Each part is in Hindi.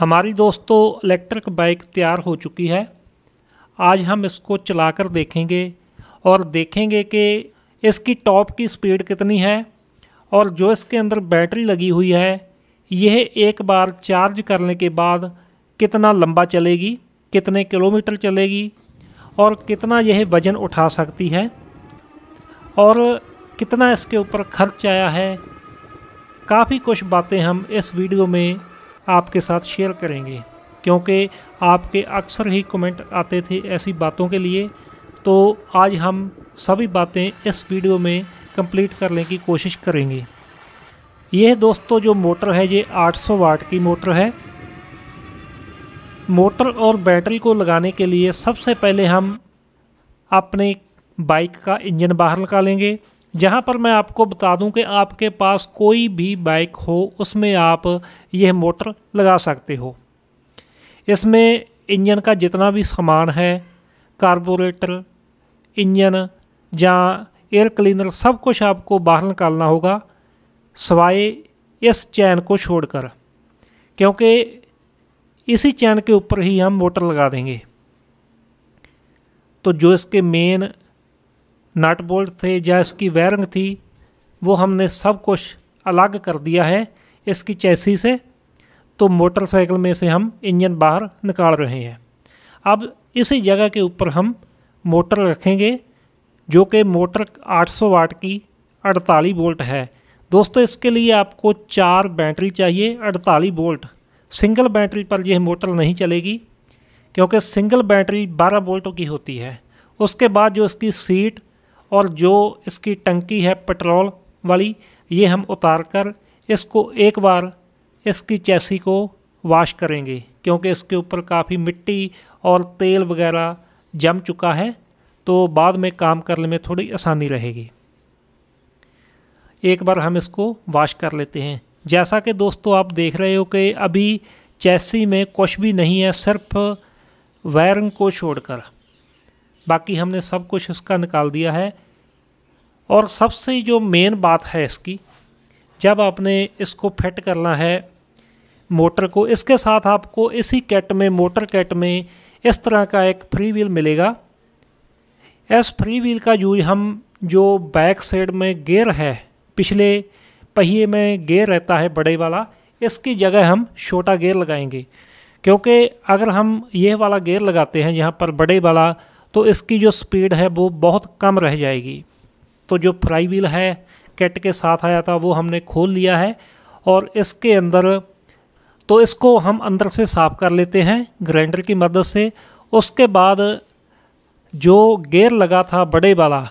हमारी दोस्तों इलेक्ट्रिक बाइक तैयार हो चुकी है आज हम इसको चलाकर देखेंगे और देखेंगे कि इसकी टॉप की स्पीड कितनी है और जो इसके अंदर बैटरी लगी हुई है यह एक बार चार्ज करने के बाद कितना लंबा चलेगी कितने किलोमीटर चलेगी और कितना यह वज़न उठा सकती है और कितना इसके ऊपर खर्च आया है काफ़ी कुछ बातें हम इस वीडियो में आपके साथ शेयर करेंगे क्योंकि आपके अक्सर ही कमेंट आते थे ऐसी बातों के लिए तो आज हम सभी बातें इस वीडियो में कंप्लीट करने की कोशिश करेंगे यह दोस्तों जो मोटर है ये 800 वाट की मोटर है मोटर और बैटरी को लगाने के लिए सबसे पहले हम अपने बाइक का इंजन बाहर निकालेंगे जहाँ पर मैं आपको बता दूं कि आपके पास कोई भी बाइक हो उसमें आप यह मोटर लगा सकते हो इसमें इंजन का जितना भी सामान है कार्बोरेटर इंजन या एयर क्लीनर सब कुछ आपको बाहर निकालना होगा सवाए इस चैन को छोड़कर क्योंकि इसी चैन के ऊपर ही हम मोटर लगा देंगे तो जो इसके मेन नट बोल्ट थे या इसकी वायरिंग थी वो हमने सब कुछ अलग कर दिया है इसकी चैसी से तो मोटरसाइकिल में से हम इंजन बाहर निकाल रहे हैं अब इसी जगह के ऊपर हम मोटर रखेंगे जो कि मोटर 800 वाट की 48 बोल्ट है दोस्तों इसके लिए आपको चार बैटरी चाहिए 48 बोल्ट सिंगल बैटरी पर यह मोटर नहीं चलेगी क्योंकि सिंगल बैटरी 12 बोल्टों की होती है उसके बाद जो इसकी सीट और जो इसकी टंकी है पेट्रोल वाली ये हम उतार कर इसको एक बार इसकी चैसी को वाश करेंगे क्योंकि इसके ऊपर काफ़ी मिट्टी और तेल वगैरह जम चुका है तो बाद में काम करने में थोड़ी आसानी रहेगी एक बार हम इसको वाश कर लेते हैं जैसा कि दोस्तों आप देख रहे हो कि अभी चैसी में कुछ भी नहीं है सिर्फ वायरिंग को छोड़कर बाकी हमने सब कुछ इसका निकाल दिया है और सबसे जो मेन बात है इसकी जब आपने इसको फिट करना है मोटर को इसके साथ आपको इसी कैट में मोटर कैट में इस तरह का एक फ्री व्हील मिलेगा इस फ्री व्हील का यूज हम जो बैक साइड में गेयर है पिछले पहिए में गेयर रहता है बड़े वाला इसकी जगह हम छोटा गेयर लगाएंगे क्योंकि अगर हम यह वाला गेयर लगाते हैं यहाँ पर बड़े वाला तो इसकी जो स्पीड है वो बहुत कम रह जाएगी तो जो फ्राई व्हील है किट के साथ आया था वो हमने खोल लिया है और इसके अंदर तो इसको हम अंदर से साफ़ कर लेते हैं ग्राइंडर की मदद से उसके बाद जो गेयर लगा था बड़े वाला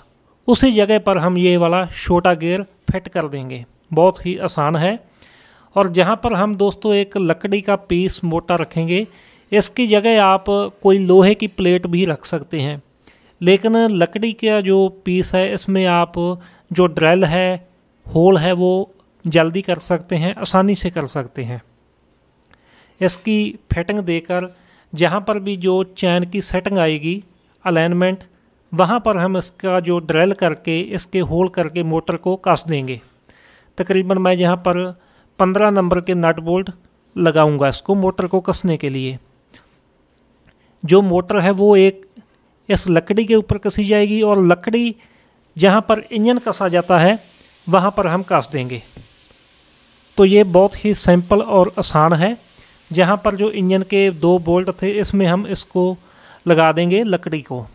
उसी जगह पर हम ये वाला छोटा गेयर फिट कर देंगे बहुत ही आसान है और जहाँ पर हम दोस्तों एक लकड़ी का पीस मोटा रखेंगे इसकी जगह आप कोई लोहे की प्लेट भी रख सकते हैं लेकिन लकड़ी का जो पीस है इसमें आप जो ड्रेल है होल है वो जल्दी कर सकते हैं आसानी से कर सकते हैं इसकी फिटिंग देकर जहाँ पर भी जो चैन की सेटिंग आएगी अलाइनमेंट वहाँ पर हम इसका जो ड्रेल करके इसके होल करके मोटर को कस देंगे तकरीबन मैं यहाँ पर पंद्रह नंबर के नट बोल्ट लगाऊंगा इसको मोटर को कसने के लिए जो मोटर है वो एक इस लकड़ी के ऊपर कसी जाएगी और लकड़ी जहाँ पर इंजन कसा जाता है वहाँ पर हम कस देंगे तो ये बहुत ही सिंपल और आसान है जहाँ पर जो इंजन के दो बोल्ट थे इसमें हम इसको लगा देंगे लकड़ी को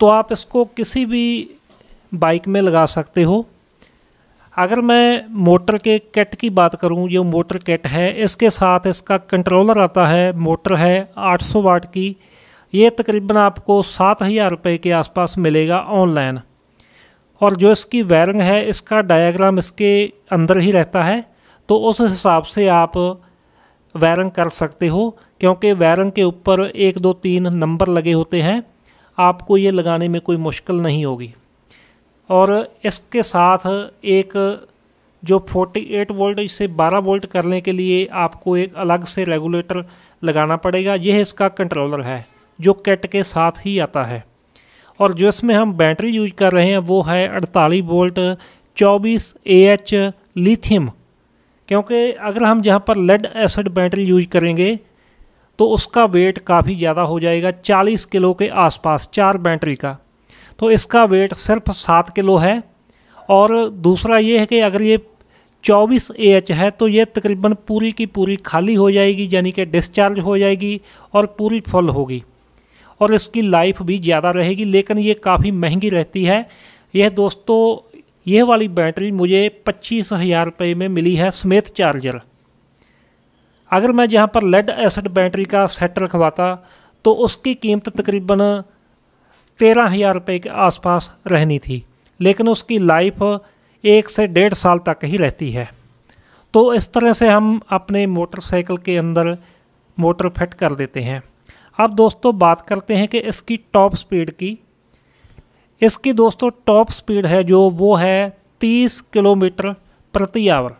तो आप इसको किसी भी बाइक में लगा सकते हो अगर मैं मोटर के किट की बात करूं जो मोटर किट है इसके साथ इसका कंट्रोलर आता है मोटर है 800 वाट की ये तकरीबन आपको सात हज़ार रुपये के आसपास मिलेगा ऑनलाइन और जो इसकी वायरिंग है इसका डायग्राम इसके अंदर ही रहता है तो उस हिसाब से आप वायरिंग कर सकते हो क्योंकि वायरिंग के ऊपर एक दो तीन नंबर लगे होते हैं आपको ये लगाने में कोई मुश्किल नहीं होगी और इसके साथ एक जो 48 वोल्ट इसे 12 वोल्ट करने के लिए आपको एक अलग से रेगुलेटर लगाना पड़ेगा यह इसका कंट्रोलर है जो किट के साथ ही आता है और जो इसमें हम बैटरी यूज कर रहे हैं वो है 48 वोल्ट 24 एच लिथियम क्योंकि अगर हम जहाँ पर लेड एसिड बैटरी यूज करेंगे तो उसका वेट काफ़ी ज़्यादा हो जाएगा 40 किलो के आसपास चार बैटरी का तो इसका वेट सिर्फ सात किलो है और दूसरा ये है कि अगर ये चौबीस ए एच है तो ये तकरीबन पूरी की पूरी खाली हो जाएगी यानी कि डिस्चार्ज हो जाएगी और पूरी फुल होगी और इसकी लाइफ भी ज़्यादा रहेगी लेकिन ये काफ़ी महंगी रहती है यह दोस्तों यह वाली बैटरी मुझे पच्चीस हज़ार रुपये में मिली है स्मिथ चार्जर अगर मैं जहाँ पर लेड एसिड बैटरी का सेट रखवाता तो उसकी कीमत तकरीबन तेरह हज़ार रुपये के आसपास रहनी थी लेकिन उसकी लाइफ एक से डेढ़ साल तक ही रहती है तो इस तरह से हम अपने मोटरसाइकिल के अंदर मोटर फिट कर देते हैं अब दोस्तों बात करते हैं कि इसकी टॉप स्पीड की इसकी दोस्तों टॉप स्पीड है जो वो है तीस किलोमीटर प्रति आवर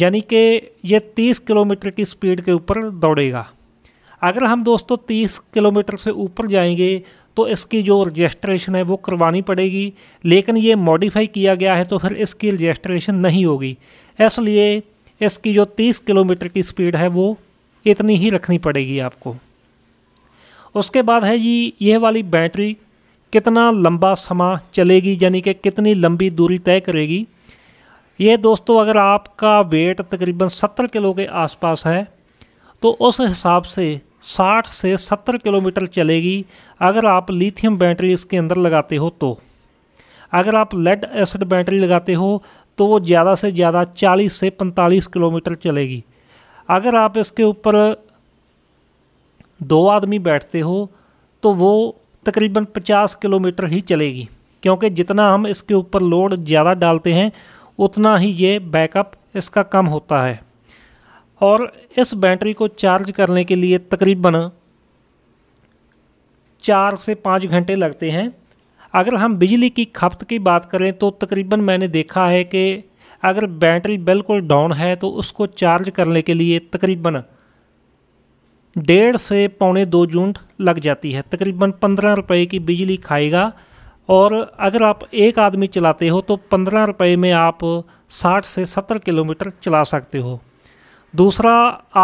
यानी कि ये तीस किलोमीटर की स्पीड के ऊपर दौड़ेगा अगर हम दोस्तों तीस किलोमीटर से ऊपर जाएंगे तो इसकी जो रजिस्ट्रेशन है वो करवानी पड़ेगी लेकिन ये मॉडिफाई किया गया है तो फिर इसकी रजिस्ट्रेशन नहीं होगी इसलिए इसकी जो 30 किलोमीटर की स्पीड है वो इतनी ही रखनी पड़ेगी आपको उसके बाद है जी यह वाली बैटरी कितना लंबा समा चलेगी यानी कि कितनी लंबी दूरी तय करेगी ये दोस्तों अगर आपका वेट तकरीबन 70 किलो के आसपास है तो उस हिसाब से 60 से 70 किलोमीटर चलेगी अगर आप लिथियम बैटरी इसके अंदर लगाते हो तो अगर आप लेड एसिड बैटरी लगाते हो तो वो ज़्यादा से ज़्यादा 40 से 45 किलोमीटर चलेगी अगर आप इसके ऊपर दो आदमी बैठते हो तो वो तकरीबन 50 किलोमीटर ही चलेगी क्योंकि जितना हम इसके ऊपर लोड ज़्यादा डालते हैं उतना ही ये बैकअप इसका कम होता है और इस बैटरी को चार्ज करने के लिए तकरीबन चार से पाँच घंटे लगते हैं अगर हम बिजली की खपत की बात करें तो तकरीबन मैंने देखा है कि अगर बैटरी बिल्कुल डाउन है तो उसको चार्ज करने के लिए तकरीबन डेढ़ से पौने दो जून लग जाती है तकरीबन पंद्रह रुपये की बिजली खाएगा और अगर आप एक आदमी चलाते हो तो पंद्रह रुपये में आप साठ से सत्तर किलोमीटर चला सकते हो दूसरा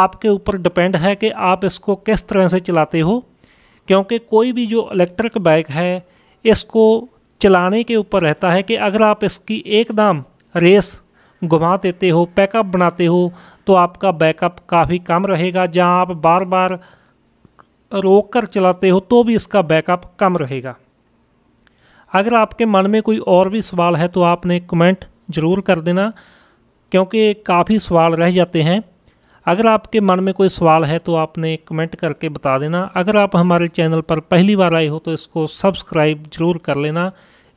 आपके ऊपर डिपेंड है कि आप इसको किस तरह से चलाते हो क्योंकि कोई भी जो इलेक्ट्रिक बाइक है इसको चलाने के ऊपर रहता है कि अगर आप इसकी एकदम रेस घुमा देते हो पैकअप बनाते हो तो आपका बैकअप काफ़ी कम रहेगा जहाँ आप बार बार रोक कर चलाते हो तो भी इसका बैकअप कम रहेगा अगर आपके मन में कोई और भी सवाल है तो आपने कमेंट ज़रूर कर देना क्योंकि काफ़ी सवाल रह जाते हैं अगर आपके मन में कोई सवाल है तो आपने कमेंट करके बता देना अगर आप हमारे चैनल पर पहली बार आए हो तो इसको सब्सक्राइब ज़रूर कर लेना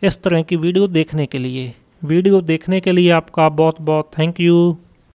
इस तरह की वीडियो देखने के लिए वीडियो देखने के लिए आपका बहुत बहुत थैंक यू